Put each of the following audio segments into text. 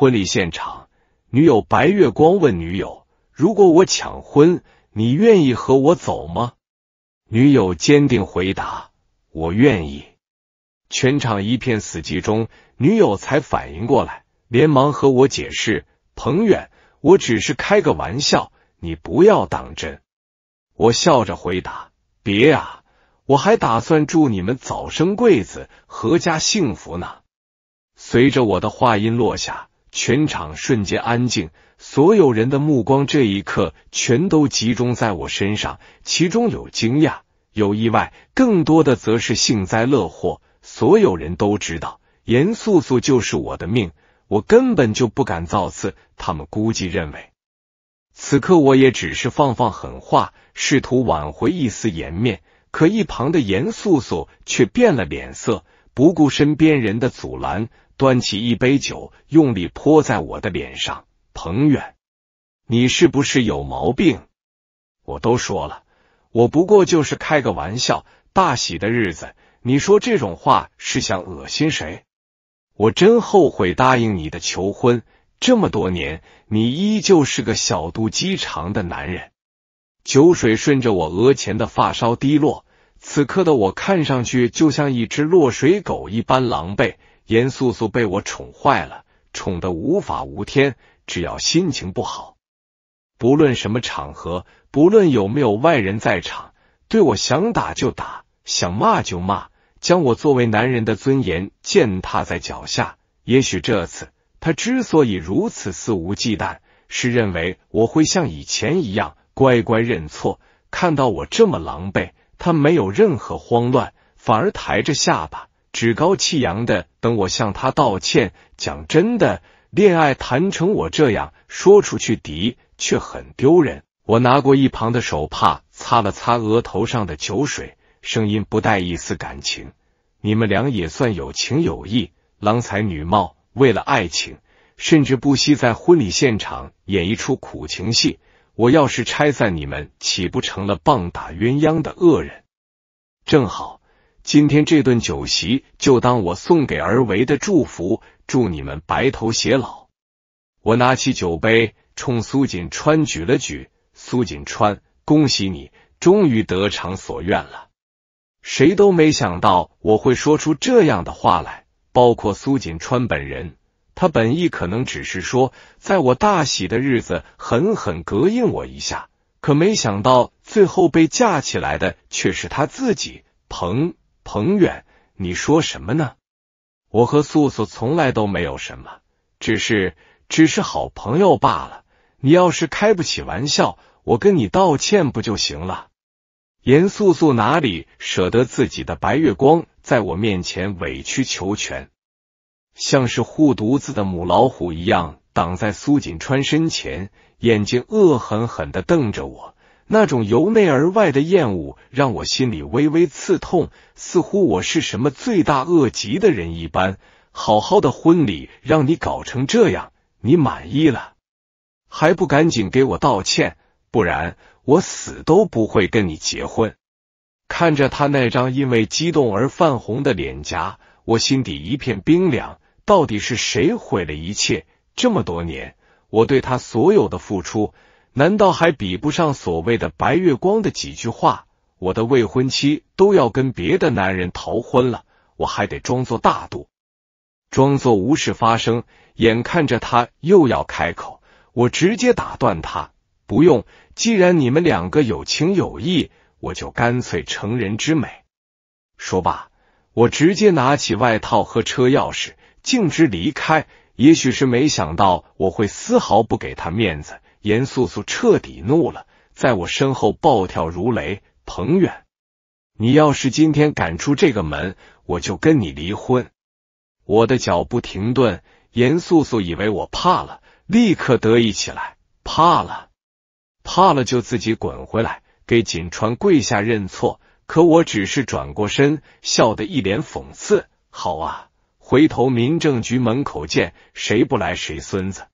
婚礼现场，女友白月光问女友：“如果我抢婚，你愿意和我走吗？”女友坚定回答：“我愿意。”全场一片死寂中，女友才反应过来，连忙和我解释：“彭远，我只是开个玩笑，你不要当真。”我笑着回答：“别啊，我还打算祝你们早生贵子，阖家幸福呢。”随着我的话音落下。全场瞬间安静，所有人的目光这一刻全都集中在我身上，其中有惊讶，有意外，更多的则是幸灾乐祸。所有人都知道，严素素就是我的命，我根本就不敢造次。他们估计认为，此刻我也只是放放狠话，试图挽回一丝颜面。可一旁的严素素却变了脸色，不顾身边人的阻拦。端起一杯酒，用力泼在我的脸上。彭远，你是不是有毛病？我都说了，我不过就是开个玩笑。大喜的日子，你说这种话是想恶心谁？我真后悔答应你的求婚。这么多年，你依旧是个小肚鸡肠的男人。酒水顺着我额前的发梢滴落，此刻的我看上去就像一只落水狗一般狼狈。严素素被我宠坏了，宠得无法无天。只要心情不好，不论什么场合，不论有没有外人在场，对我想打就打，想骂就骂，将我作为男人的尊严践踏在脚下。也许这次他之所以如此肆无忌惮，是认为我会像以前一样乖乖认错。看到我这么狼狈，他没有任何慌乱，反而抬着下巴。趾高气扬的等我向他道歉。讲真的，恋爱谈成我这样说出去的，却很丢人。我拿过一旁的手帕，擦了擦额头上的酒水，声音不带一丝感情：“你们俩也算有情有义，郎才女貌，为了爱情，甚至不惜在婚礼现场演一出苦情戏。我要是拆散你们，岂不成了棒打鸳鸯的恶人？正好。”今天这顿酒席就当我送给儿为的祝福，祝你们白头偕老。我拿起酒杯，冲苏锦川举了举。苏锦川，恭喜你，终于得偿所愿了。谁都没想到我会说出这样的话来，包括苏锦川本人。他本意可能只是说，在我大喜的日子狠狠膈应我一下，可没想到最后被架起来的却是他自己。彭。彭远，你说什么呢？我和素素从来都没有什么，只是只是好朋友罢了。你要是开不起玩笑，我跟你道歉不就行了？严素素哪里舍得自己的白月光在我面前委曲求全，像是护犊子的母老虎一样挡在苏锦川身前，眼睛恶狠狠的瞪着我。那种由内而外的厌恶让我心里微微刺痛，似乎我是什么罪大恶极的人一般。好好的婚礼让你搞成这样，你满意了？还不赶紧给我道歉，不然我死都不会跟你结婚！看着他那张因为激动而泛红的脸颊，我心底一片冰凉。到底是谁毁了一切？这么多年，我对他所有的付出。难道还比不上所谓的白月光的几句话？我的未婚妻都要跟别的男人逃婚了，我还得装作大度，装作无事发生。眼看着他又要开口，我直接打断他：“不用，既然你们两个有情有义，我就干脆成人之美。”说罢，我直接拿起外套和车钥匙，径直离开。也许是没想到我会丝毫不给他面子。严素素彻底怒了，在我身后暴跳如雷。彭远，你要是今天敢出这个门，我就跟你离婚！我的脚步停顿，严素素以为我怕了，立刻得意起来。怕了？怕了就自己滚回来，给锦川跪下认错。可我只是转过身，笑得一脸讽刺。好啊，回头民政局门口见，谁不来谁孙子！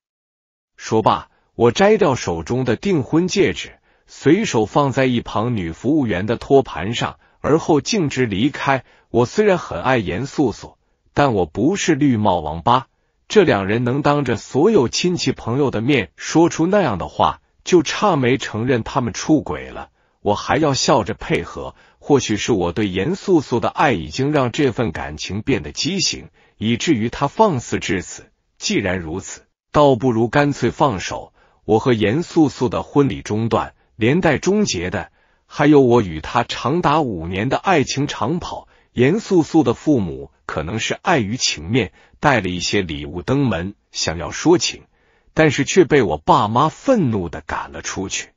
说罢。我摘掉手中的订婚戒指，随手放在一旁女服务员的托盘上，而后径直离开。我虽然很爱严素素，但我不是绿帽王八。这两人能当着所有亲戚朋友的面说出那样的话，就差没承认他们出轨了。我还要笑着配合。或许是我对严素素的爱已经让这份感情变得畸形，以至于他放肆至此。既然如此，倒不如干脆放手。我和严素素的婚礼中断，连带终结的还有我与他长达五年的爱情长跑。严素素的父母可能是碍于情面，带了一些礼物登门，想要说情，但是却被我爸妈愤怒的赶了出去。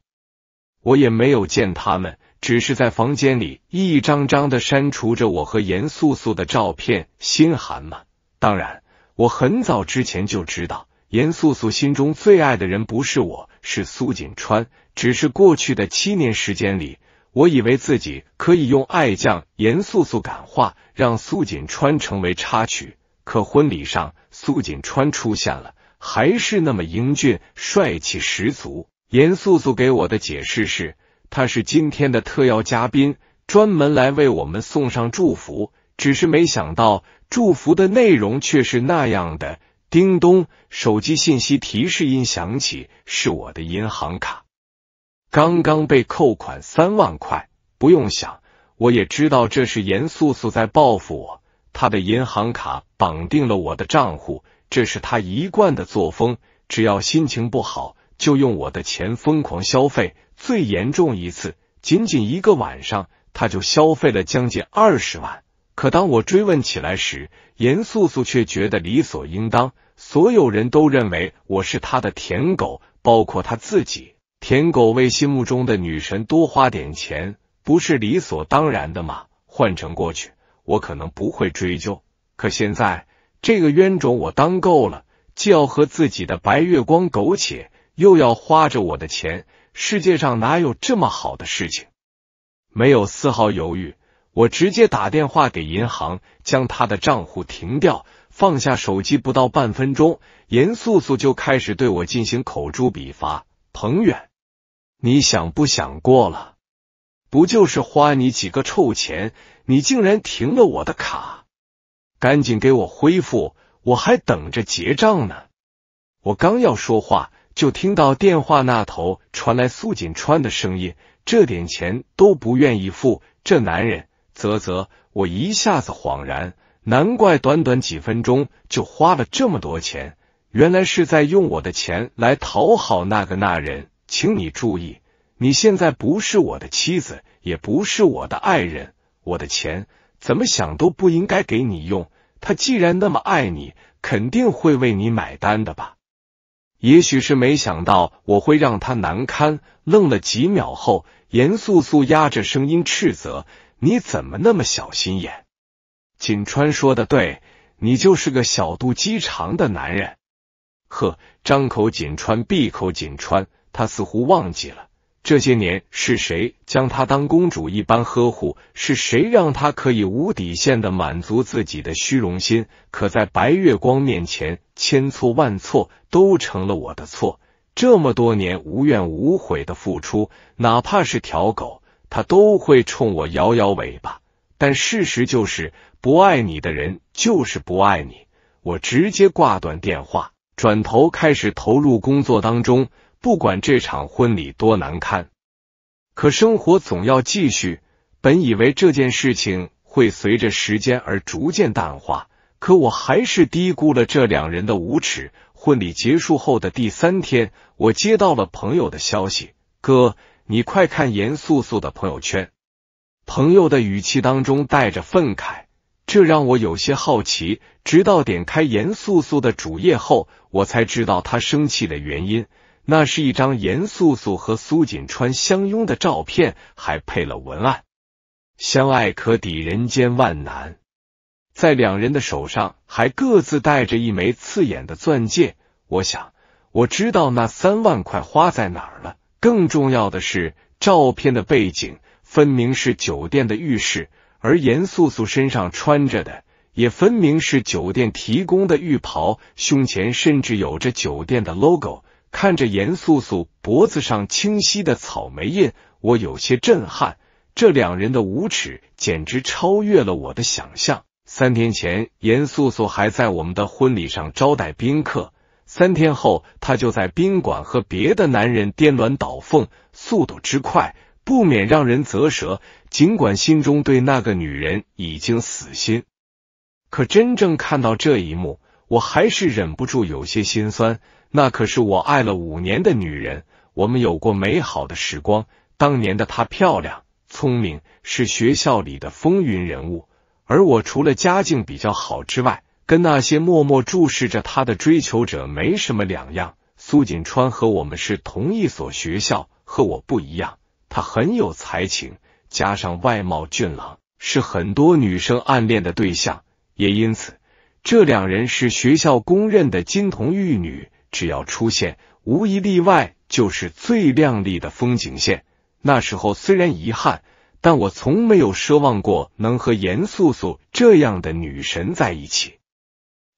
我也没有见他们，只是在房间里一张张的删除着我和严素素的照片，心寒嘛。当然，我很早之前就知道。严素素心中最爱的人不是我，是苏锦川。只是过去的七年时间里，我以为自己可以用爱将严素素感化，让苏锦川成为插曲。可婚礼上，苏锦川出现了，还是那么英俊、帅气十足。严素素给我的解释是，他是今天的特邀嘉宾，专门来为我们送上祝福。只是没想到，祝福的内容却是那样的。叮咚，手机信息提示音响起，是我的银行卡刚刚被扣款三万块。不用想，我也知道这是严素素在报复我。她的银行卡绑定了我的账户，这是她一贯的作风。只要心情不好，就用我的钱疯狂消费。最严重一次，仅仅一个晚上，他就消费了将近二十万。可当我追问起来时，严素素却觉得理所应当。所有人都认为我是他的舔狗，包括他自己。舔狗为心目中的女神多花点钱，不是理所当然的吗？换成过去，我可能不会追究。可现在，这个冤种我当够了，既要和自己的白月光苟且，又要花着我的钱，世界上哪有这么好的事情？没有丝毫犹豫。我直接打电话给银行，将他的账户停掉。放下手机不到半分钟，严素素就开始对我进行口诛笔伐：“彭远，你想不想过了？不就是花你几个臭钱，你竟然停了我的卡！赶紧给我恢复，我还等着结账呢！”我刚要说话，就听到电话那头传来苏锦川的声音：“这点钱都不愿意付，这男人。”啧啧，我一下子恍然，难怪短短几分钟就花了这么多钱，原来是在用我的钱来讨好那个那人。请你注意，你现在不是我的妻子，也不是我的爱人，我的钱怎么想都不应该给你用。他既然那么爱你，肯定会为你买单的吧？也许是没想到我会让他难堪，愣了几秒后，严肃肃压着声音斥责。你怎么那么小心眼？锦川说的对，你就是个小肚鸡肠的男人。呵，张口锦川，闭口锦川，他似乎忘记了这些年是谁将他当公主一般呵护，是谁让他可以无底线的满足自己的虚荣心。可在白月光面前，千错万错都成了我的错。这么多年无怨无悔的付出，哪怕是条狗。他都会冲我摇摇尾巴，但事实就是不爱你的人就是不爱你。我直接挂断电话，转头开始投入工作当中。不管这场婚礼多难堪，可生活总要继续。本以为这件事情会随着时间而逐渐淡化，可我还是低估了这两人的无耻。婚礼结束后的第三天，我接到了朋友的消息，哥。你快看严素素的朋友圈，朋友的语气当中带着愤慨，这让我有些好奇。直到点开严素素的主页后，我才知道他生气的原因。那是一张严素素和苏锦川相拥的照片，还配了文案：“相爱可抵人间万难。”在两人的手上还各自戴着一枚刺眼的钻戒。我想，我知道那三万块花在哪儿了。更重要的是，照片的背景分明是酒店的浴室，而严素素身上穿着的也分明是酒店提供的浴袍，胸前甚至有着酒店的 logo。看着严素素脖子上清晰的草莓印，我有些震撼。这两人的无耻简直超越了我的想象。三天前，严素素还在我们的婚礼上招待宾客。三天后，他就在宾馆和别的男人颠鸾倒凤，速度之快，不免让人啧舌。尽管心中对那个女人已经死心，可真正看到这一幕，我还是忍不住有些心酸。那可是我爱了五年的女人，我们有过美好的时光。当年的她漂亮、聪明，是学校里的风云人物，而我除了家境比较好之外，跟那些默默注视着他的追求者没什么两样。苏锦川和我们是同一所学校，和我不一样，他很有才情，加上外貌俊朗，是很多女生暗恋的对象。也因此，这两人是学校公认的金童玉女。只要出现，无一例外就是最靓丽的风景线。那时候虽然遗憾，但我从没有奢望过能和严素素这样的女神在一起。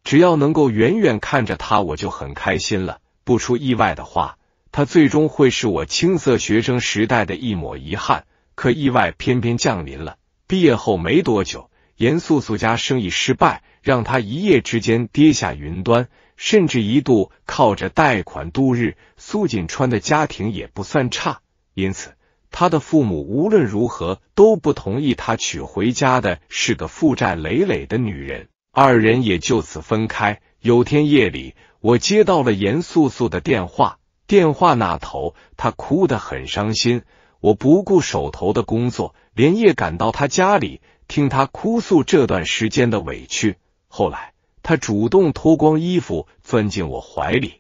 只要能够远远看着他，我就很开心了。不出意外的话，他最终会是我青涩学生时代的一抹遗憾。可意外偏偏降临了，毕业后没多久，严素素家生意失败，让他一夜之间跌下云端，甚至一度靠着贷款度日。苏锦川的家庭也不算差，因此他的父母无论如何都不同意他娶回家的是个负债累累的女人。二人也就此分开。有天夜里，我接到了严素素的电话，电话那头她哭得很伤心。我不顾手头的工作，连夜赶到她家里，听她哭诉这段时间的委屈。后来，她主动脱光衣服钻进我怀里，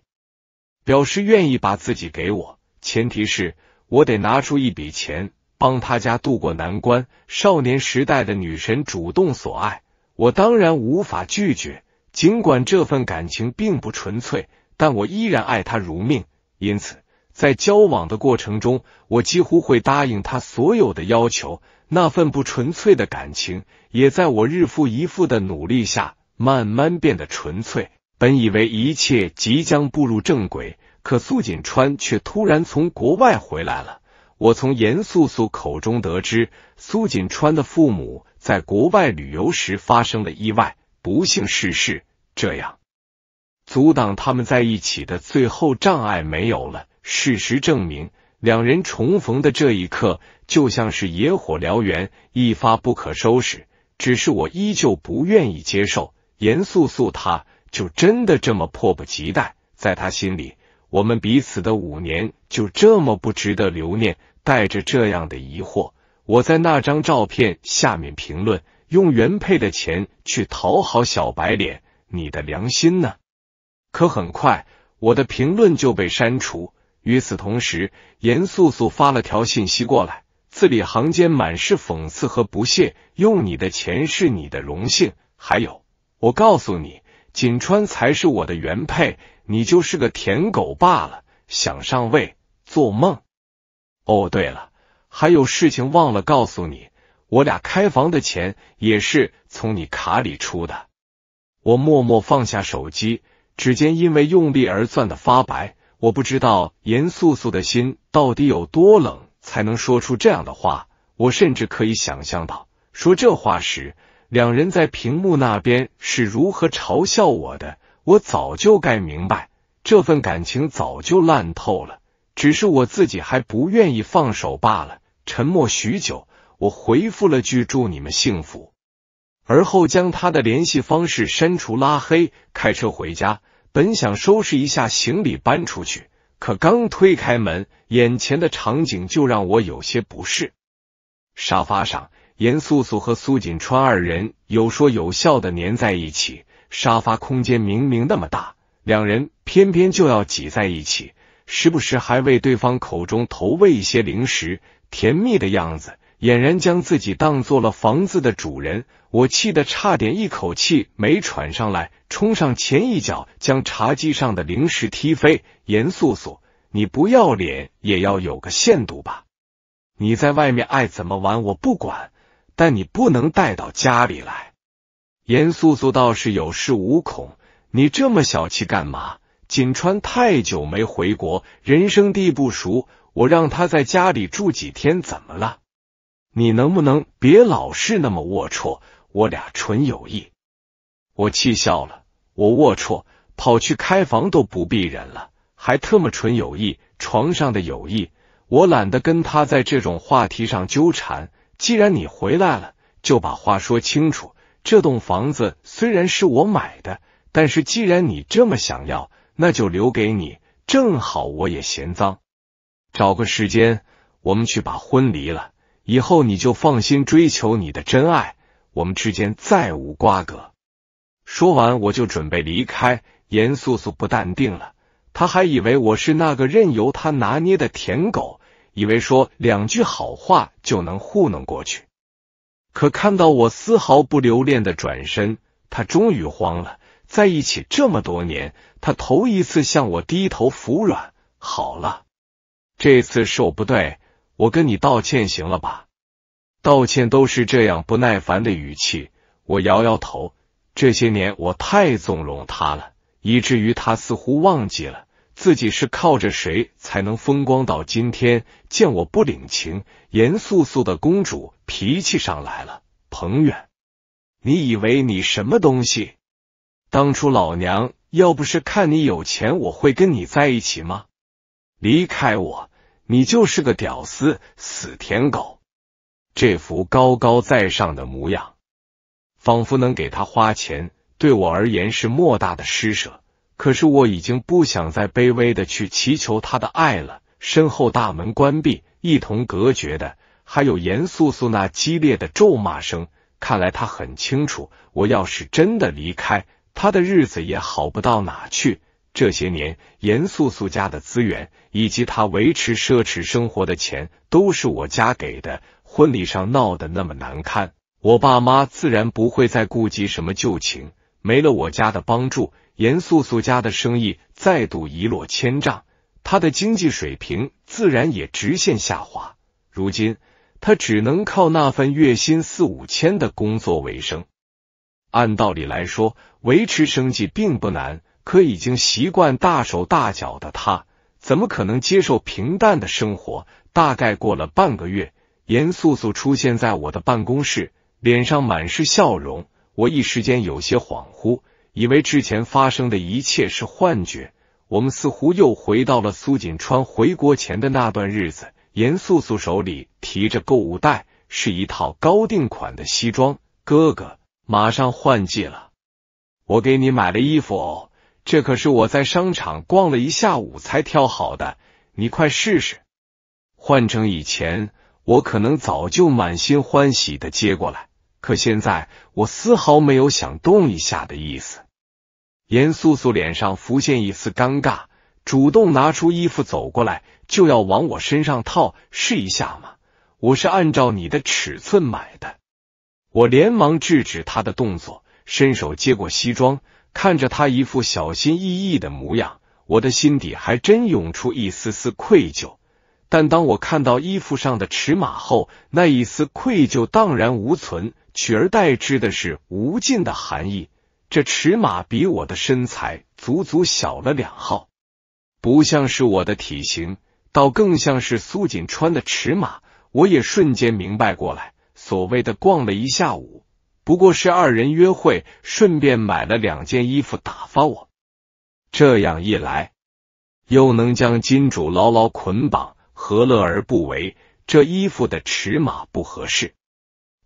表示愿意把自己给我，前提是我得拿出一笔钱帮她家渡过难关。少年时代的女神主动索爱。我当然无法拒绝，尽管这份感情并不纯粹，但我依然爱他如命。因此，在交往的过程中，我几乎会答应他所有的要求。那份不纯粹的感情，也在我日复一日的努力下，慢慢变得纯粹。本以为一切即将步入正轨，可苏锦川却突然从国外回来了。我从严素素口中得知，苏锦川的父母。在国外旅游时发生了意外，不幸逝世，这样阻挡他们在一起的最后障碍没有了。事实证明，两人重逢的这一刻就像是野火燎原，一发不可收拾。只是我依旧不愿意接受，严肃素，他就真的这么迫不及待？在他心里，我们彼此的五年就这么不值得留念？带着这样的疑惑。我在那张照片下面评论，用原配的钱去讨好小白脸，你的良心呢？可很快，我的评论就被删除。与此同时，严素素发了条信息过来，字里行间满是讽刺和不屑。用你的钱是你的荣幸。还有，我告诉你，锦川才是我的原配，你就是个舔狗罢了，想上位做梦。哦，对了。还有事情忘了告诉你，我俩开房的钱也是从你卡里出的。我默默放下手机，指尖因为用力而攥得发白。我不知道严素素的心到底有多冷，才能说出这样的话。我甚至可以想象到，说这话时，两人在屏幕那边是如何嘲笑我的。我早就该明白，这份感情早就烂透了，只是我自己还不愿意放手罢了。沉默许久，我回复了句“祝你们幸福”，而后将他的联系方式删除拉黑。开车回家，本想收拾一下行李搬出去，可刚推开门，眼前的场景就让我有些不适。沙发上，严素素和苏锦川二人有说有笑的粘在一起，沙发空间明明那么大，两人偏偏就要挤在一起，时不时还为对方口中投喂一些零食。甜蜜的样子，俨然将自己当做了房子的主人。我气得差点一口气没喘上来，冲上前一脚将茶几上的零食踢飞。严素素，你不要脸也要有个限度吧？你在外面爱怎么玩我不管，但你不能带到家里来。严素素倒是有恃无恐，你这么小气干嘛？锦川太久没回国，人生地不熟。我让他在家里住几天，怎么了？你能不能别老是那么龌龊？我俩纯友谊。我气笑了，我龌龊，跑去开房都不避人了，还特么纯友谊？床上的友谊？我懒得跟他在这种话题上纠缠。既然你回来了，就把话说清楚。这栋房子虽然是我买的，但是既然你这么想要，那就留给你。正好我也嫌脏。找个时间，我们去把婚离了。以后你就放心追求你的真爱，我们之间再无瓜葛。说完，我就准备离开。严素素不淡定了，她还以为我是那个任由她拿捏的舔狗，以为说两句好话就能糊弄过去。可看到我丝毫不留恋的转身，他终于慌了。在一起这么多年，他头一次向我低头服软。好了。这次是我不对，我跟你道歉行了吧？道歉都是这样不耐烦的语气。我摇摇头，这些年我太纵容他了，以至于他似乎忘记了自己是靠着谁才能风光到今天。见我不领情，严肃肃的公主脾气上来了。彭远，你以为你什么东西？当初老娘要不是看你有钱，我会跟你在一起吗？离开我！你就是个屌丝，死舔狗！这副高高在上的模样，仿佛能给他花钱，对我而言是莫大的施舍。可是我已经不想再卑微的去祈求他的爱了。身后大门关闭，一同隔绝的还有严素素那激烈的咒骂声。看来他很清楚，我要是真的离开，他的日子也好不到哪去。这些年，严素素家的资源以及他维持奢侈生活的钱，都是我家给的。婚礼上闹得那么难堪，我爸妈自然不会再顾及什么旧情。没了我家的帮助，严素素家的生意再度一落千丈，他的经济水平自然也直线下滑。如今，他只能靠那份月薪四五千的工作为生。按道理来说，维持生计并不难。可已经习惯大手大脚的他，怎么可能接受平淡的生活？大概过了半个月，严素素出现在我的办公室，脸上满是笑容。我一时间有些恍惚，以为之前发生的一切是幻觉。我们似乎又回到了苏锦川回国前的那段日子。严素素手里提着购物袋，是一套高定款的西装。哥哥，马上换季了，我给你买了衣服哦。这可是我在商场逛了一下午才挑好的，你快试试。换成以前，我可能早就满心欢喜的接过来，可现在我丝毫没有想动一下的意思。严素素脸上浮现一丝尴尬，主动拿出衣服走过来，就要往我身上套试一下嘛。我是按照你的尺寸买的，我连忙制止他的动作，伸手接过西装。看着他一副小心翼翼的模样，我的心底还真涌出一丝丝愧疚。但当我看到衣服上的尺码后，那一丝愧疚荡然无存，取而代之的是无尽的寒意。这尺码比我的身材足足小了两号，不像是我的体型，倒更像是苏锦川的尺码。我也瞬间明白过来，所谓的逛了一下午。不过是二人约会，顺便买了两件衣服打发我。这样一来，又能将金主牢牢捆绑，何乐而不为？这衣服的尺码不合适，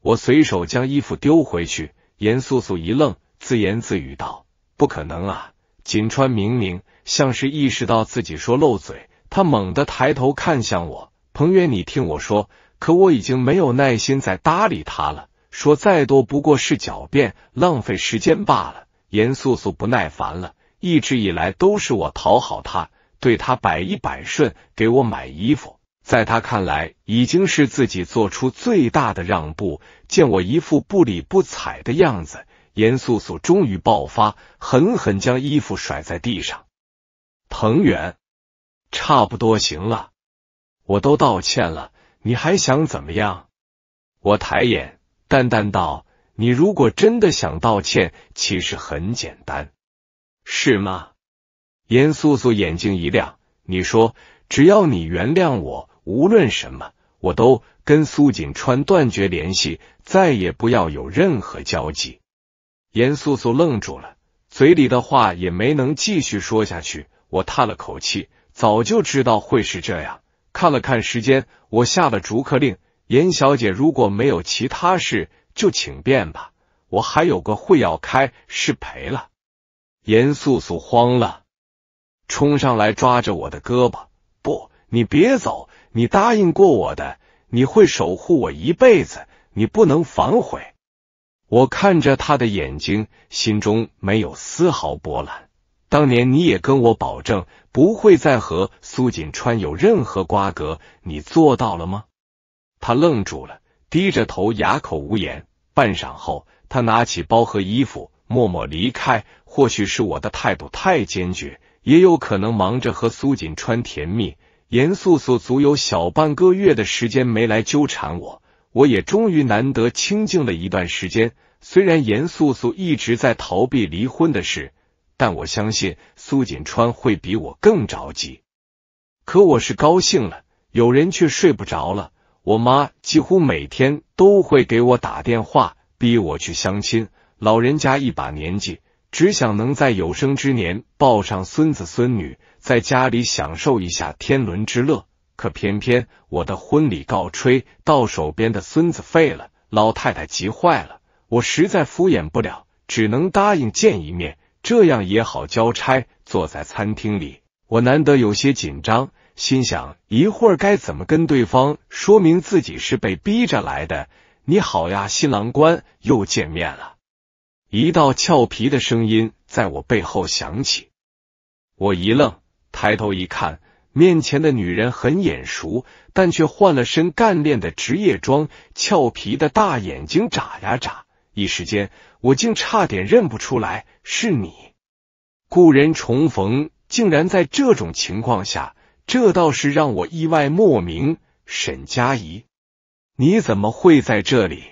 我随手将衣服丢回去。严素素一愣，自言自语道：“不可能啊！”锦川明明像是意识到自己说漏嘴，他猛地抬头看向我：“彭远，你听我说。”可我已经没有耐心再搭理他了。说再多不过是狡辩，浪费时间罢了。严素素不耐烦了，一直以来都是我讨好他，对他百依百顺，给我买衣服，在他看来已经是自己做出最大的让步。见我一副不理不睬的样子，严素素终于爆发，狠狠将衣服甩在地上。藤原，差不多行了，我都道歉了，你还想怎么样？我抬眼。淡淡道：“你如果真的想道歉，其实很简单，是吗？”严素素眼睛一亮，你说：“只要你原谅我，无论什么，我都跟苏锦川断绝联系，再也不要有任何交集。”严素素愣住了，嘴里的话也没能继续说下去。我叹了口气，早就知道会是这样。看了看时间，我下了逐客令。严小姐，如果没有其他事，就请便吧。我还有个会要开，是赔了。严素素慌了，冲上来抓着我的胳膊：“不，你别走！你答应过我的，你会守护我一辈子，你不能反悔。”我看着他的眼睛，心中没有丝毫波澜。当年你也跟我保证，不会再和苏锦川有任何瓜葛，你做到了吗？他愣住了，低着头，哑口无言。半晌后，他拿起包和衣服，默默离开。或许是我的态度太坚决，也有可能忙着和苏锦川甜蜜。严素素足有小半个月的时间没来纠缠我，我也终于难得清静了一段时间。虽然严素素一直在逃避离婚的事，但我相信苏锦川会比我更着急。可我是高兴了，有人却睡不着了。我妈几乎每天都会给我打电话，逼我去相亲。老人家一把年纪，只想能在有生之年抱上孙子孙女，在家里享受一下天伦之乐。可偏偏我的婚礼告吹，到手边的孙子废了，老太太急坏了。我实在敷衍不了，只能答应见一面，这样也好交差。坐在餐厅里，我难得有些紧张。心想一会儿该怎么跟对方说明自己是被逼着来的？你好呀，新郎官，又见面了。一道俏皮的声音在我背后响起，我一愣，抬头一看，面前的女人很眼熟，但却换了身干练的职业装，俏皮的大眼睛眨呀眨，一时间我竟差点认不出来是你。故人重逢，竟然在这种情况下。这倒是让我意外莫名。沈佳宜，你怎么会在这里？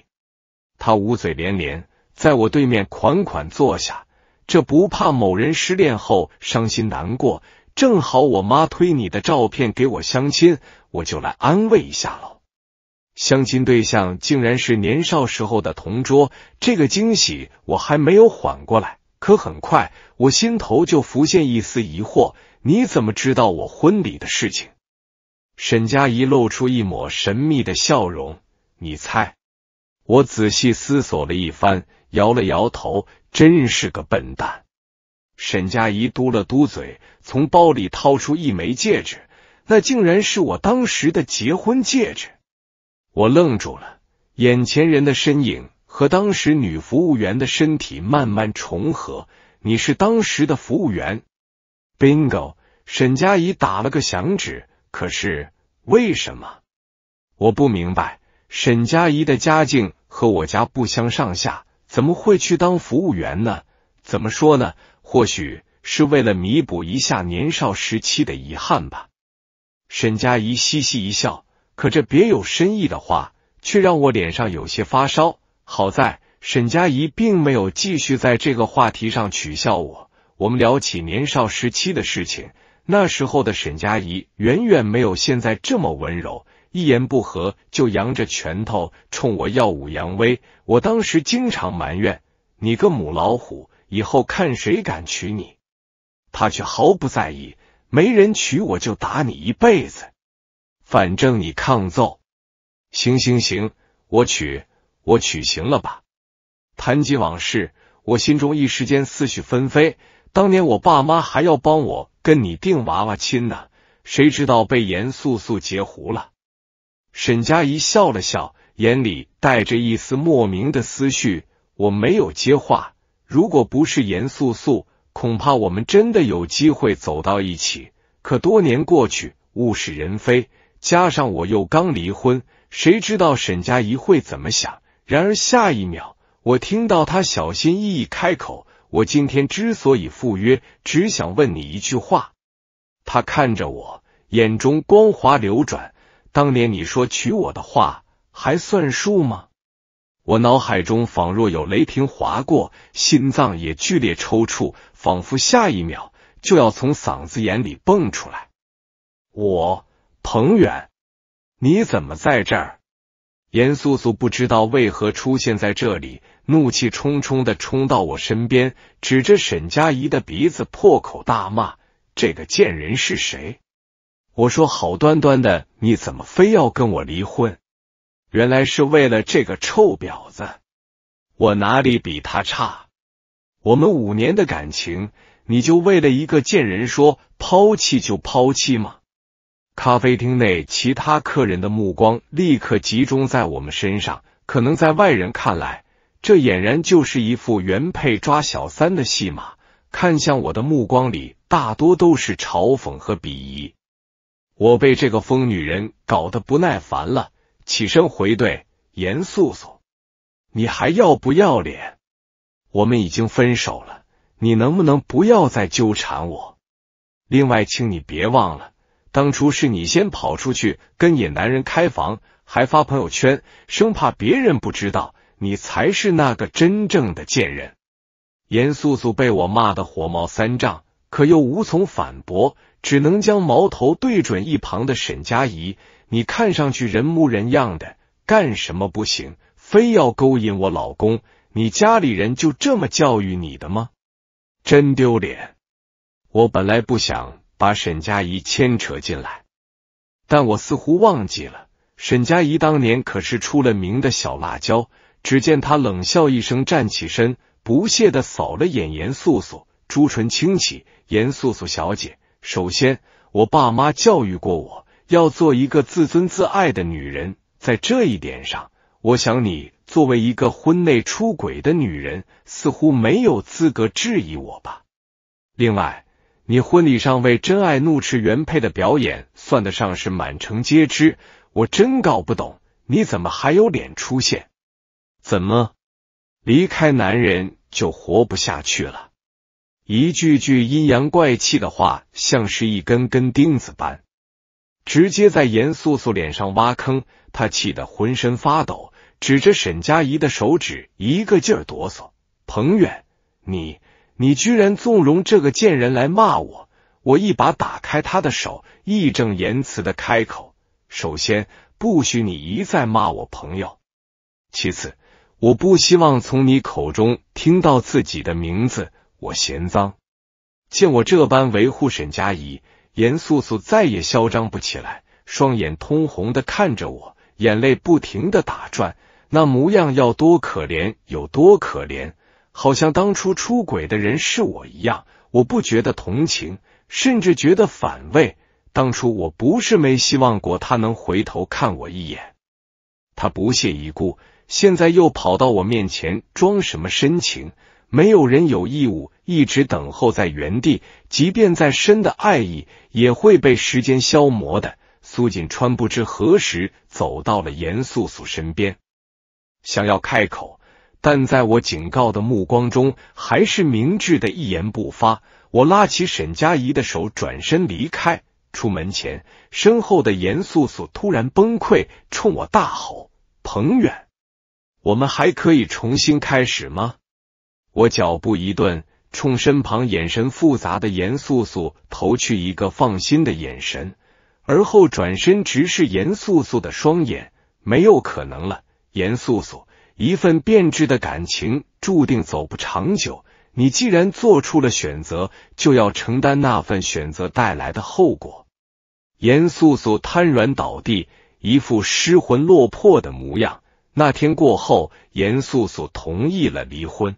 他捂嘴连连，在我对面款款坐下。这不怕某人失恋后伤心难过，正好我妈推你的照片给我相亲，我就来安慰一下喽。相亲对象竟然是年少时候的同桌，这个惊喜我还没有缓过来，可很快我心头就浮现一丝疑惑。你怎么知道我婚礼的事情？沈佳怡露出一抹神秘的笑容。你猜？我仔细思索了一番，摇了摇头，真是个笨蛋。沈佳怡嘟了嘟嘴，从包里掏出一枚戒指，那竟然是我当时的结婚戒指。我愣住了，眼前人的身影和当时女服务员的身体慢慢重合。你是当时的服务员？Bingo！沈佳怡打了个响指，可是为什么？我不明白。沈佳怡的家境和我家不相上下，怎么会去当服务员呢？怎么说呢？或许是为了弥补一下年少时期的遗憾吧。沈佳怡嘻嘻一笑，可这别有深意的话，却让我脸上有些发烧。好在沈佳怡并没有继续在这个话题上取笑我。我们聊起年少时期的事情，那时候的沈佳宜远远没有现在这么温柔，一言不合就扬着拳头冲我耀武扬威。我当时经常埋怨你个母老虎，以后看谁敢娶你。他却毫不在意，没人娶我就打你一辈子，反正你抗揍。行行行，我娶我娶行了吧。谈及往事，我心中一时间思绪纷飞。当年我爸妈还要帮我跟你定娃娃亲呢，谁知道被严素素截胡了。沈佳怡笑了笑，眼里带着一丝莫名的思绪。我没有接话，如果不是严素素，恐怕我们真的有机会走到一起。可多年过去，物是人非，加上我又刚离婚，谁知道沈佳怡会怎么想？然而下一秒，我听到他小心翼翼开口。我今天之所以赴约，只想问你一句话。他看着我，眼中光华流转。当年你说娶我的话，还算数吗？我脑海中仿若有雷霆划过，心脏也剧烈抽搐，仿佛下一秒就要从嗓子眼里蹦出来。我，彭远，你怎么在这儿？严素素不知道为何出现在这里，怒气冲冲的冲到我身边，指着沈佳宜的鼻子破口大骂：“这个贱人是谁？”我说：“好端端的，你怎么非要跟我离婚？原来是为了这个臭婊子！我哪里比他差？我们五年的感情，你就为了一个贱人说抛弃就抛弃吗？”咖啡厅内，其他客人的目光立刻集中在我们身上。可能在外人看来，这俨然就是一副原配抓小三的戏码。看向我的目光里，大多都是嘲讽和鄙夷。我被这个疯女人搞得不耐烦了，起身回怼：“严素素，你还要不要脸？我们已经分手了，你能不能不要再纠缠我？另外，请你别忘了。当初是你先跑出去跟野男人开房，还发朋友圈，生怕别人不知道，你才是那个真正的贱人。严素素被我骂得火冒三丈，可又无从反驳，只能将矛头对准一旁的沈佳宜：“你看上去人模人样的，干什么不行，非要勾引我老公？你家里人就这么教育你的吗？真丢脸！我本来不想。”把沈佳怡牵扯进来，但我似乎忘记了，沈佳怡当年可是出了名的小辣椒。只见他冷笑一声，站起身，不屑的扫了眼严素素，朱唇轻启：“严素素小姐，首先，我爸妈教育过我要做一个自尊自爱的女人，在这一点上，我想你作为一个婚内出轨的女人，似乎没有资格质疑我吧。另外，你婚礼上为真爱怒斥原配的表演，算得上是满城皆知。我真搞不懂，你怎么还有脸出现？怎么离开男人就活不下去了？一句句阴阳怪气的话，像是一根根钉子般，直接在严素素脸上挖坑。她气得浑身发抖，指着沈佳怡的手指一个劲儿哆嗦。彭远，你。你居然纵容这个贱人来骂我！我一把打开他的手，义正言辞的开口：首先，不许你一再骂我朋友；其次，我不希望从你口中听到自己的名字，我嫌脏。见我这般维护沈佳怡，严素素再也嚣张不起来，双眼通红的看着我，眼泪不停的打转，那模样要多可怜有多可怜。好像当初出轨的人是我一样，我不觉得同情，甚至觉得反胃。当初我不是没希望过他能回头看我一眼，他不屑一顾，现在又跑到我面前装什么深情？没有人有义务一直等候在原地，即便再深的爱意也会被时间消磨的。苏锦川不知何时走到了严素素身边，想要开口。但在我警告的目光中，还是明智的一言不发。我拉起沈佳怡的手，转身离开。出门前，身后的严素素突然崩溃，冲我大吼：“彭远，我们还可以重新开始吗？”我脚步一顿，冲身旁眼神复杂的严素素投去一个放心的眼神，而后转身直视严素素的双眼：“没有可能了，严素素。”一份变质的感情注定走不长久，你既然做出了选择，就要承担那份选择带来的后果。严素素瘫软倒地，一副失魂落魄的模样。那天过后，严素素同意了离婚。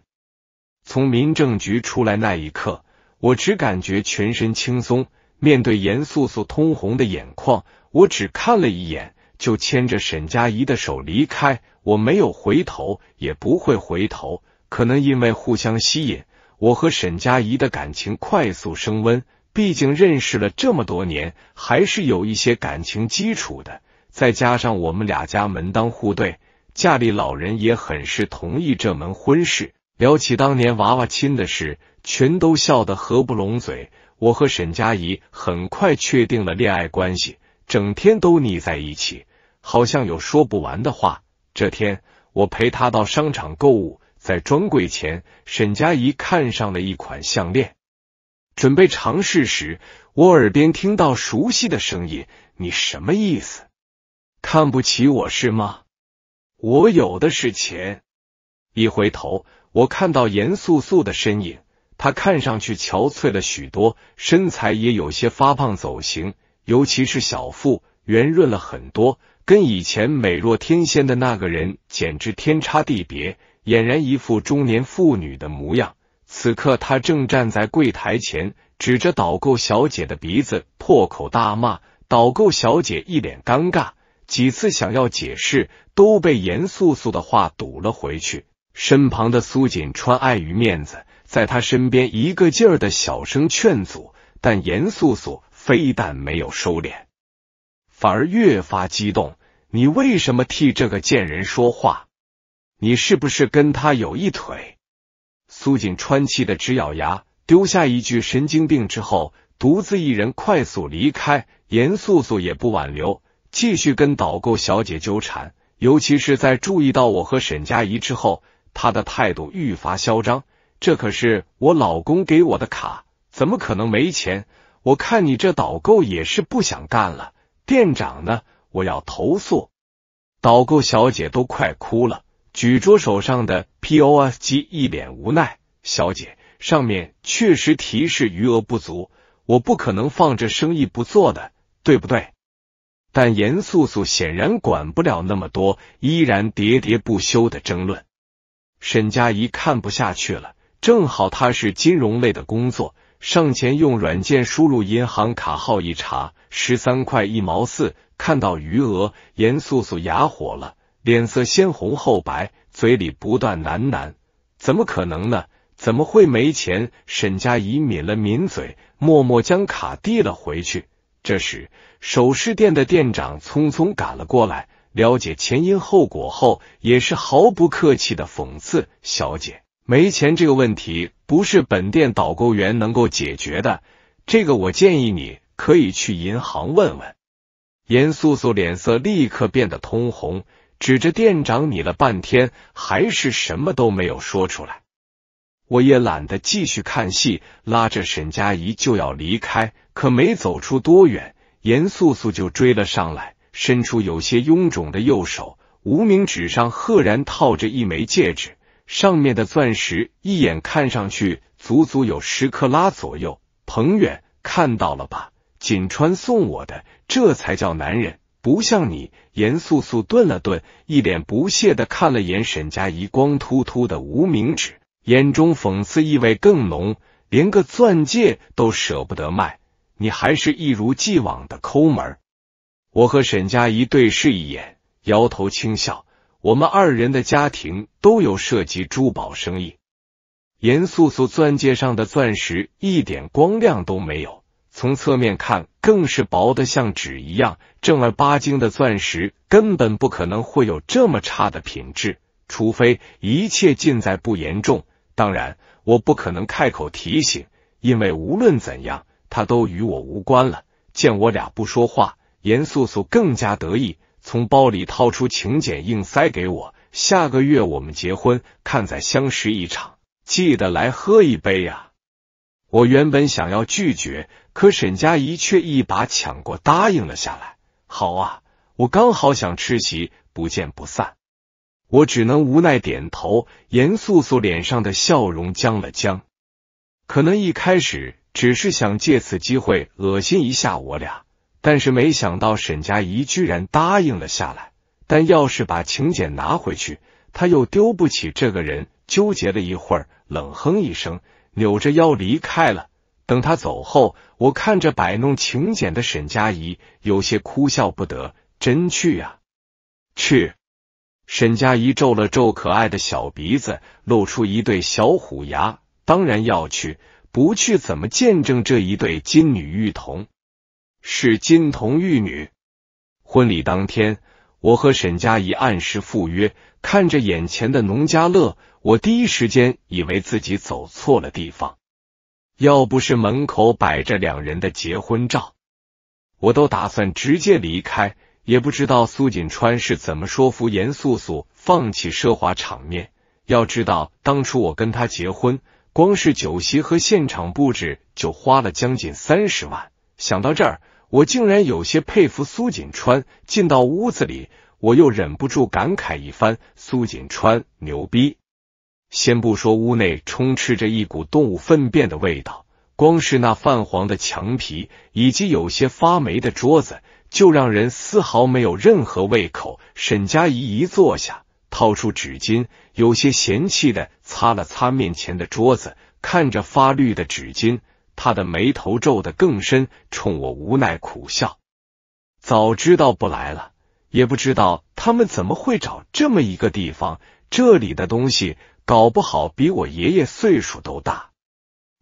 从民政局出来那一刻，我只感觉全身轻松。面对严素素通红的眼眶，我只看了一眼。就牵着沈佳怡的手离开，我没有回头，也不会回头。可能因为互相吸引，我和沈佳怡的感情快速升温。毕竟认识了这么多年，还是有一些感情基础的。再加上我们俩家门当户对，家里老人也很是同意这门婚事。聊起当年娃娃亲的事，全都笑得合不拢嘴。我和沈佳怡很快确定了恋爱关系。整天都腻在一起，好像有说不完的话。这天，我陪他到商场购物，在专柜前，沈佳宜看上了一款项链，准备尝试时，我耳边听到熟悉的声音：“你什么意思？看不起我是吗？我有的是钱。”一回头，我看到严素素的身影，她看上去憔悴了许多，身材也有些发胖走形。尤其是小腹圆润了很多，跟以前美若天仙的那个人简直天差地别，俨然一副中年妇女的模样。此刻，她正站在柜台前，指着导购小姐的鼻子破口大骂。导购小姐一脸尴尬，几次想要解释，都被严素素的话堵了回去。身旁的苏锦川碍于面子，在他身边一个劲儿的小声劝阻，但严素素。非但没有收敛，反而越发激动。你为什么替这个贱人说话？你是不是跟他有一腿？苏锦川气得直咬牙，丢下一句“神经病”之后，独自一人快速离开。严素素也不挽留，继续跟导购小姐纠缠。尤其是在注意到我和沈佳宜之后，她的态度愈发嚣张。这可是我老公给我的卡，怎么可能没钱？我看你这导购也是不想干了，店长呢？我要投诉！导购小姐都快哭了，举着手上的 POS 机，一脸无奈。小姐，上面确实提示余额不足，我不可能放着生意不做的，对不对？但严素素显然管不了那么多，依然喋喋不休的争论。沈佳怡看不下去了，正好她是金融类的工作。上前用软件输入银行卡号一查，十三块一毛四。看到余额，严素素牙火了，脸色先红后白，嘴里不断喃喃：“怎么可能呢？怎么会没钱？”沈佳怡抿了抿嘴，默默将卡递了回去。这时，首饰店的店长匆匆赶了过来，了解前因后果后，也是毫不客气的讽刺：“小姐，没钱这个问题。”不是本店导购员能够解决的，这个我建议你可以去银行问问。严素素脸色立刻变得通红，指着店长你了半天，还是什么都没有说出来。我也懒得继续看戏，拉着沈佳宜就要离开，可没走出多远，严素素就追了上来，伸出有些臃肿的右手，无名指上赫然套着一枚戒指。上面的钻石一眼看上去足足有十克拉左右，彭远看到了吧？锦川送我的，这才叫男人，不像你。严肃肃顿了顿，一脸不屑的看了眼沈佳怡光秃秃的无名指，眼中讽刺意味更浓，连个钻戒都舍不得卖，你还是一如既往的抠门。我和沈佳怡对视一眼，摇头轻笑。我们二人的家庭都有涉及珠宝生意。严素素钻戒上的钻石一点光亮都没有，从侧面看更是薄的像纸一样。正儿八经的钻石根本不可能会有这么差的品质，除非一切尽在不言中。当然，我不可能开口提醒，因为无论怎样，他都与我无关了。见我俩不说话，严素素更加得意。从包里掏出请柬，硬塞给我。下个月我们结婚，看在相识一场，记得来喝一杯呀。我原本想要拒绝，可沈佳宜却一把抢过，答应了下来。好啊，我刚好想吃席，不见不散。我只能无奈点头。严素素脸上的笑容僵了僵，可能一开始只是想借此机会恶心一下我俩。但是没想到沈佳怡居然答应了下来，但要是把请柬拿回去，他又丢不起这个人。纠结了一会儿，冷哼一声，扭着腰离开了。等他走后，我看着摆弄请柬的沈佳怡，有些哭笑不得。真去呀？去！沈佳怡皱了皱可爱的小鼻子，露出一对小虎牙，当然要去。不去怎么见证这一对金女玉童？是金童玉女。婚礼当天，我和沈佳怡按时赴约。看着眼前的农家乐，我第一时间以为自己走错了地方。要不是门口摆着两人的结婚照，我都打算直接离开。也不知道苏锦川是怎么说服严素素放弃奢华场面。要知道，当初我跟他结婚，光是酒席和现场布置就花了将近三十万。想到这儿。我竟然有些佩服苏锦川。进到屋子里，我又忍不住感慨一番：苏锦川牛逼！先不说屋内充斥着一股动物粪便的味道，光是那泛黄的墙皮以及有些发霉的桌子，就让人丝毫没有任何胃口。沈佳宜一坐下，掏出纸巾，有些嫌弃的擦了擦面前的桌子，看着发绿的纸巾。他的眉头皱得更深，冲我无奈苦笑。早知道不来了，也不知道他们怎么会找这么一个地方。这里的东西，搞不好比我爷爷岁数都大。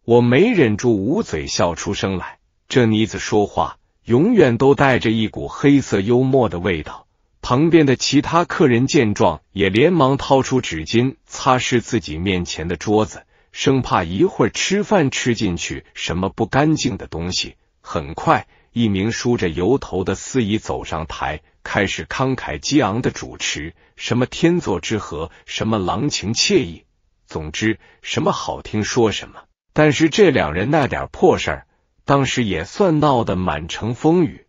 我没忍住捂嘴笑出声来。这妮子说话，永远都带着一股黑色幽默的味道。旁边的其他客人见状，也连忙掏出纸巾擦拭自己面前的桌子。生怕一会儿吃饭吃进去什么不干净的东西。很快，一名梳着油头的司仪走上台，开始慷慨激昂的主持，什么天作之合，什么郎情妾意，总之什么好听说什么。但是这两人那点破事儿，当时也算闹得满城风雨。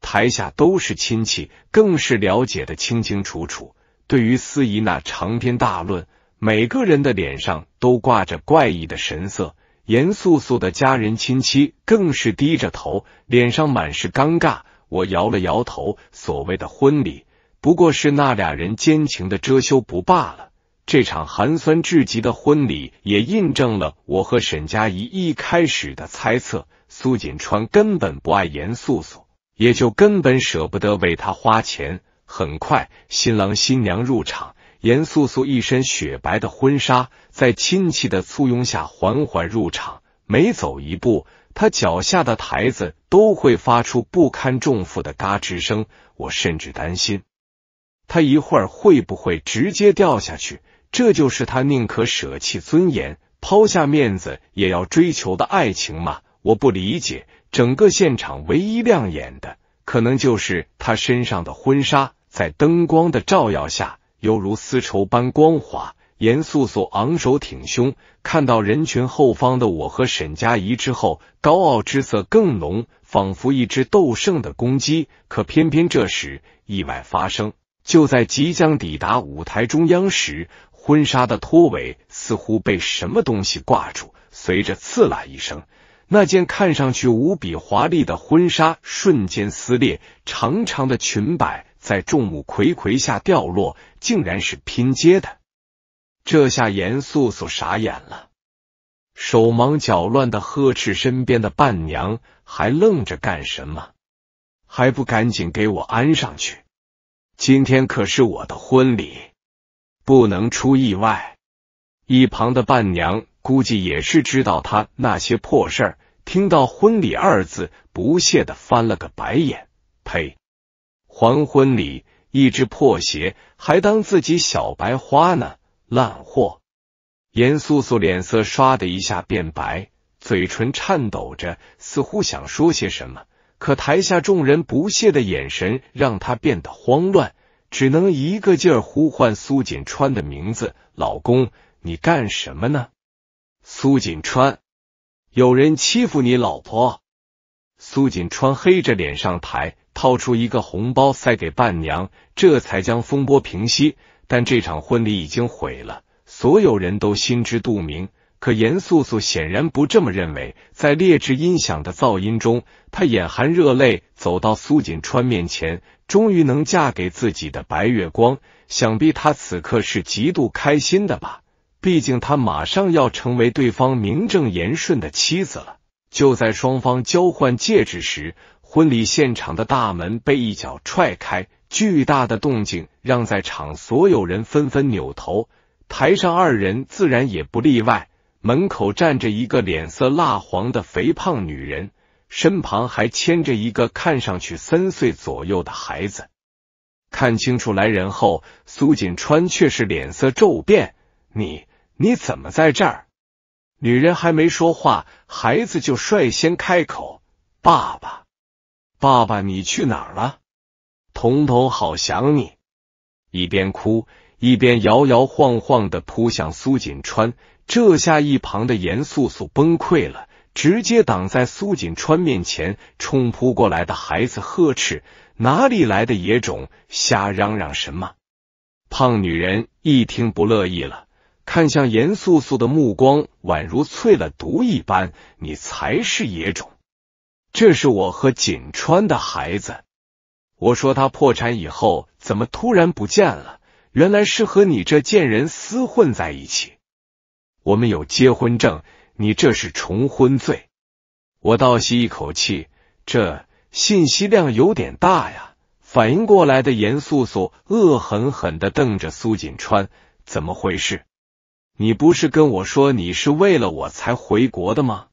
台下都是亲戚，更是了解的清清楚楚。对于司仪那长篇大论。每个人的脸上都挂着怪异的神色，严素素的家人亲戚更是低着头，脸上满是尴尬。我摇了摇头，所谓的婚礼不过是那俩人奸情的遮羞布罢了。这场寒酸至极的婚礼也印证了我和沈佳宜一开始的猜测：苏锦川根本不爱严素素，也就根本舍不得为他花钱。很快，新郎新娘入场。严素素一身雪白的婚纱，在亲戚的簇拥下缓缓入场，每走一步，她脚下的台子都会发出不堪重负的嘎吱声。我甚至担心她一会儿会不会直接掉下去。这就是她宁可舍弃尊严、抛下面子也要追求的爱情吗？我不理解。整个现场唯一亮眼的，可能就是她身上的婚纱，在灯光的照耀下。犹如丝绸般光滑，严素素昂首挺胸，看到人群后方的我和沈佳宜之后，高傲之色更浓，仿佛一只斗胜的公鸡。可偏偏这时，意外发生，就在即将抵达舞台中央时，婚纱的拖尾似乎被什么东西挂住，随着刺啦一声，那件看上去无比华丽的婚纱瞬间撕裂，长长的裙摆。在众目睽睽下掉落，竟然是拼接的！这下严素素傻眼了，手忙脚乱的呵斥身边的伴娘：“还愣着干什么？还不赶紧给我安上去！今天可是我的婚礼，不能出意外！”一旁的伴娘估计也是知道他那些破事儿，听到“婚礼”二字，不屑的翻了个白眼：“呸！”黄昏里，一只破鞋还当自己小白花呢，烂货！严素素脸色唰的一下变白，嘴唇颤抖着，似乎想说些什么，可台下众人不屑的眼神让她变得慌乱，只能一个劲儿呼唤苏锦川的名字：“老公，你干什么呢？”苏锦川，有人欺负你老婆！苏锦川黑着脸上台。掏出一个红包塞给伴娘，这才将风波平息。但这场婚礼已经毁了，所有人都心知肚明。可严素素显然不这么认为。在劣质音响的噪音中，她眼含热泪走到苏锦川面前，终于能嫁给自己的白月光，想必她此刻是极度开心的吧？毕竟她马上要成为对方名正言顺的妻子了。就在双方交换戒指时。婚礼现场的大门被一脚踹开，巨大的动静让在场所有人纷纷扭头，台上二人自然也不例外。门口站着一个脸色蜡黄的肥胖女人，身旁还牵着一个看上去三岁左右的孩子。看清楚来人后，苏锦川却是脸色骤变：“你你怎么在这？”女人还没说话，孩子就率先开口：“爸爸。”爸爸，你去哪儿了？彤彤好想你，一边哭一边摇摇晃晃的扑向苏锦川。这下一旁的严素素崩溃了，直接挡在苏锦川面前，冲扑过来的孩子呵斥：“哪里来的野种，瞎嚷嚷什么？”胖女人一听不乐意了，看向严素素的目光宛如淬了毒一般：“你才是野种！”这是我和锦川的孩子。我说他破产以后怎么突然不见了？原来是和你这贱人厮混在一起。我们有结婚证，你这是重婚罪。我倒吸一口气，这信息量有点大呀！反应过来的严素素恶狠狠的瞪着苏锦川，怎么回事？你不是跟我说你是为了我才回国的吗？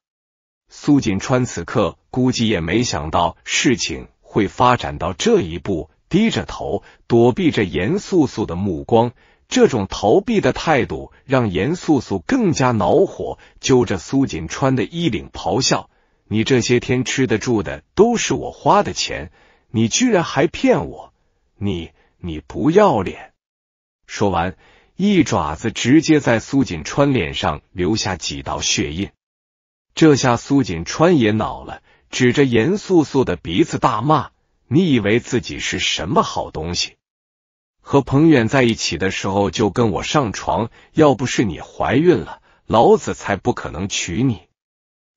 苏锦川此刻估计也没想到事情会发展到这一步，低着头躲避着严素素的目光。这种逃避的态度让严素素更加恼火，揪着苏锦川的衣领咆哮：“你这些天吃得住的都是我花的钱，你居然还骗我！你你不要脸！”说完，一爪子直接在苏锦川脸上留下几道血印。这下苏锦川也恼了，指着严素素的鼻子大骂：“你以为自己是什么好东西？和彭远在一起的时候就跟我上床，要不是你怀孕了，老子才不可能娶你！”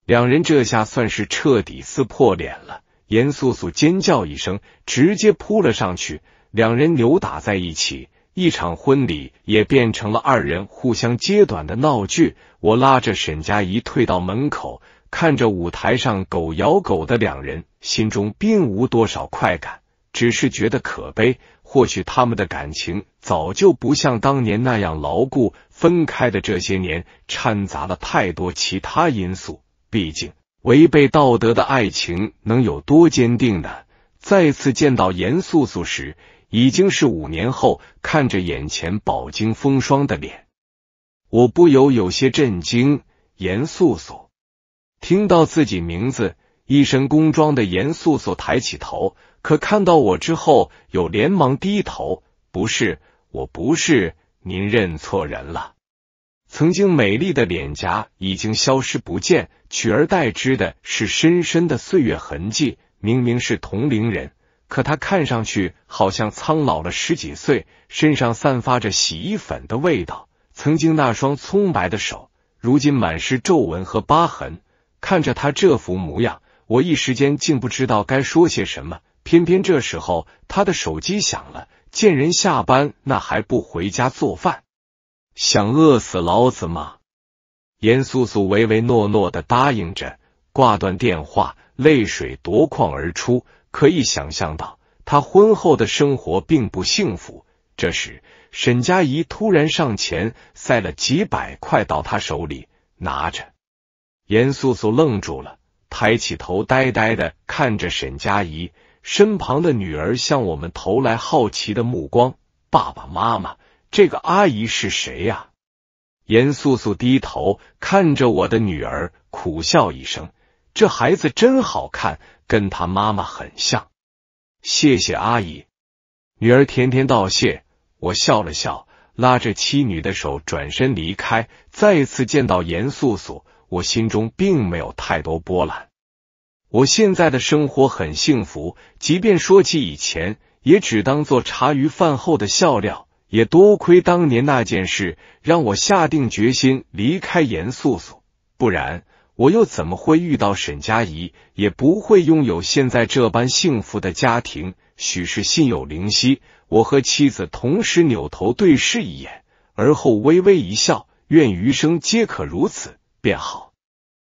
两人这下算是彻底撕破脸了。严素素尖叫一声，直接扑了上去，两人扭打在一起，一场婚礼也变成了二人互相揭短的闹剧。我拉着沈佳宜退到门口，看着舞台上狗咬狗的两人，心中并无多少快感，只是觉得可悲。或许他们的感情早就不像当年那样牢固，分开的这些年掺杂了太多其他因素。毕竟违背道德的爱情能有多坚定呢？再次见到严素素时，已经是五年后，看着眼前饱经风霜的脸。我不由有些震惊。严素素听到自己名字，一身工装的严素素抬起头，可看到我之后又连忙低头：“不是，我不是，您认错人了。”曾经美丽的脸颊已经消失不见，取而代之的是深深的岁月痕迹。明明是同龄人，可他看上去好像苍老了十几岁，身上散发着洗衣粉的味道。曾经那双葱白的手，如今满是皱纹和疤痕。看着他这副模样，我一时间竟不知道该说些什么。偏偏这时候，他的手机响了。贱人下班那还不回家做饭？想饿死老子吗？严素素唯唯诺诺的答应着，挂断电话，泪水夺眶而出。可以想象到，他婚后的生活并不幸福。这时。沈佳宜突然上前，塞了几百块到他手里，拿着。严素素愣住了，抬起头，呆呆的看着沈佳怡身旁的女儿，向我们投来好奇的目光。爸爸妈妈，这个阿姨是谁呀？严素素低头看着我的女儿，苦笑一声：“这孩子真好看，跟她妈妈很像。”谢谢阿姨，女儿甜甜道谢。我笑了笑，拉着妻女的手转身离开。再次见到严素素，我心中并没有太多波澜。我现在的生活很幸福，即便说起以前，也只当做茶余饭后的笑料。也多亏当年那件事，让我下定决心离开严素素，不然我又怎么会遇到沈佳怡，也不会拥有现在这般幸福的家庭。许是心有灵犀，我和妻子同时扭头对视一眼，而后微微一笑，愿余生皆可如此，便好。